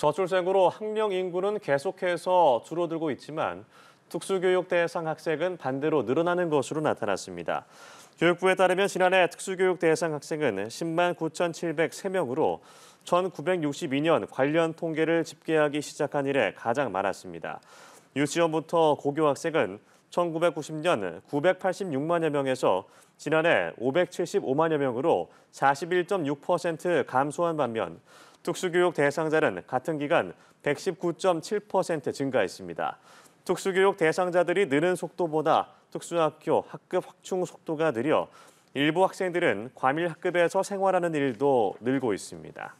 저출생으로 학령 인구는 계속해서 줄어들고 있지만 특수교육 대상 학생은 반대로 늘어나는 것으로 나타났습니다. 교육부에 따르면 지난해 특수교육 대상 학생은 10만 9,703명으로 1962년 관련 통계를 집계하기 시작한 이래 가장 많았습니다. 유치원부터 고교 학생은 1990년 986만여 명에서 지난해 575만여 명으로 41.6% 감소한 반면 특수교육 대상자는 같은 기간 119.7% 증가했습니다. 특수교육 대상자들이 느는 속도보다 특수학교 학급 확충 속도가 느려 일부 학생들은 과밀 학급에서 생활하는 일도 늘고 있습니다.